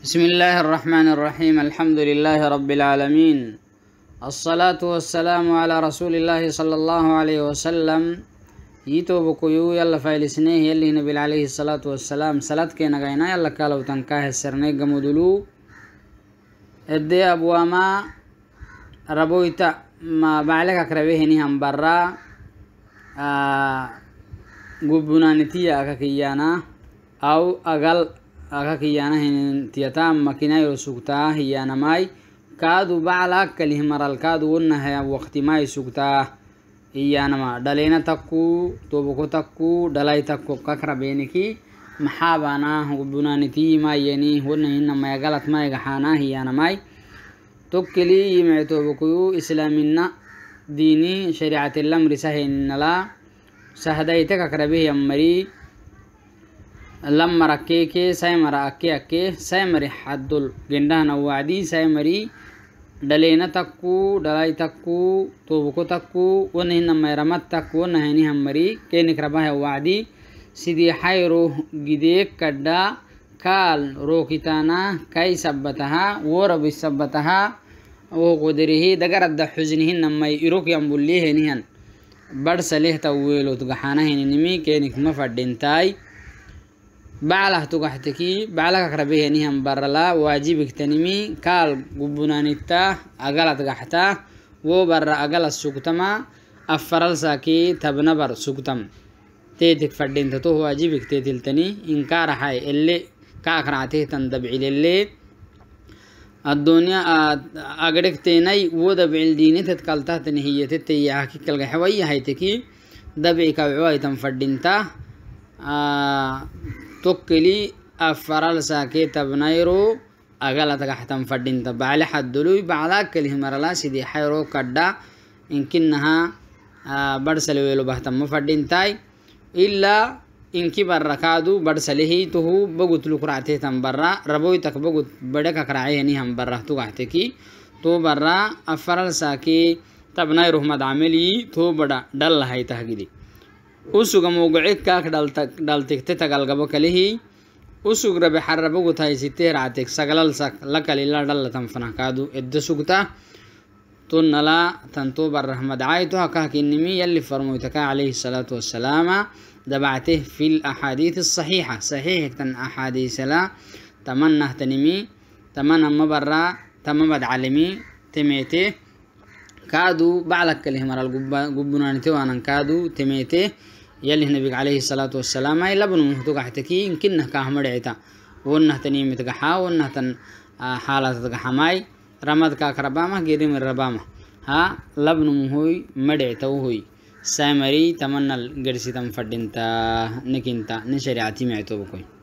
بسم الله الرحمن الرحيم الحمد لله رب العالمين الصلاة والسلام على رسول الله صلى الله عليه وسلم يتوب كيو يلا فايل سنيه يلي نبيل عليه الصلاة والسلام صلاة كي نغينا يلا كالو تنكاه السرني قمودلو ادي ابو ابواما ربويتا ما بعلك اكربيه نيهم برا آه قبنا نتيا اكاكيانا او اغل aga kiyana hinin tiyata makina yo sugtaa hiyanamai kaadu baclaakkalih maral kaadu wonnahaya waqtimai sugtaa hiyanama dhaleena takku toboko takku dhalai takko kakrabeniki maxaabana gubunanitiyimayeni wonnahinamaya galatmaiga xaanaa hiyanamai tokkili yimee tobokuyu islaamina diini shariicatilamri saheninala sahdayte kakrabihiyan marii لما ركيكي سايمر أكيكي سايمري حدل جندهنا وعدي سايمري دلينا تكو دلاي تكو توبكو تكو ونهن ميرمت تكو ونهني همري كينك رباه وعدي سيدي حيرو جديك كدا كال روكتانا كاي سبتها ورب سبتها وقدره دقر الد حزنهن ما يروك ينبليهنهن برسله تويلو تقحانهن نمي كينك مفردين تاي baclah tugaxteki baclaka krabehenihan barala wajibigtanimi kaal gubunanita agalat gaxta wo bara agalas sugtama affaralsaki tabnabar sugtam tetik fadhintatoh wajibigtetiltani inkaraxay ele kaakractehtan dabcilele الدنيا أغرقتيني ودبعل دينتت كالتهتن هي تتي هاكي كالغحوية هايتكي دبعي كوعوية تنفردينتا توكلي أفرال ساكي تبنيرو أغلا تكحتم فدين تبعلي حد دلوي بعلا كله مرلا سيدي حيرو كدا إن كنها آه، برسل ويلو بهتم فدين تاي إلا إنكي بركادو برسله هي تو بغوت لكراته تم برا ربوي تك بغوت بڑے ککرائے یعنی ہم برا تو کہتے تو برا أفرال ساكي تبنيرو مدعملي تو بڑا ڈل ہے تحقیدی usugam ugaci kaak dhaltigte tagalgabo kalihi usug rabe xarabagu tahaysite racteg sagalalsak lakali la dhalatan fanahkaadu edda sugta tunala tantuba rahmadacaytuha kahkinimi yali farmoytaka calayhi salaatu wasalaama dabacteh fi laxaadiid asaxiixa saxiixigtan axaadiisala tamanahtanimi tamana mabaraa tamabad calimi temeetee kaadu baclakkalihmaral gubbunanitewanan kaadu temete yalih nabig alayhi salaatu wasalama labanu muhtugaxtaki inkinah kahmadhicita wonnahtanimidgaxa wonnahtan xaalatadgaxamay ramad kaakrabamah gedimir rabamah ha labnu muhoy madhicta uhoy سامري تمنى الجرسي تم فدنتا نكنتا نشريعتي معتوبكوي